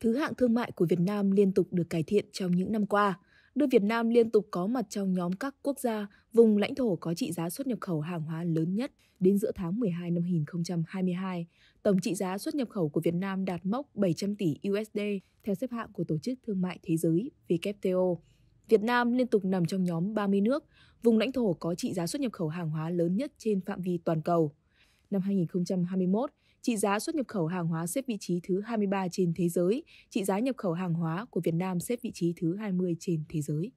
thứ hạng thương mại của Việt Nam liên tục được cải thiện trong những năm qua, đưa Việt Nam liên tục có mặt trong nhóm các quốc gia vùng lãnh thổ có trị giá xuất nhập khẩu hàng hóa lớn nhất đến giữa tháng 12 năm 2022. Tổng trị giá xuất nhập khẩu của Việt Nam đạt mốc 700 tỷ USD theo xếp hạng của Tổ chức Thương mại Thế giới WTO. Việt Nam liên tục nằm trong nhóm 30 nước, vùng lãnh thổ có trị giá xuất nhập khẩu hàng hóa lớn nhất trên phạm vi toàn cầu. Năm 2021, trị giá xuất nhập khẩu hàng hóa xếp vị trí thứ 23 trên thế giới, trị giá nhập khẩu hàng hóa của Việt Nam xếp vị trí thứ 20 trên thế giới.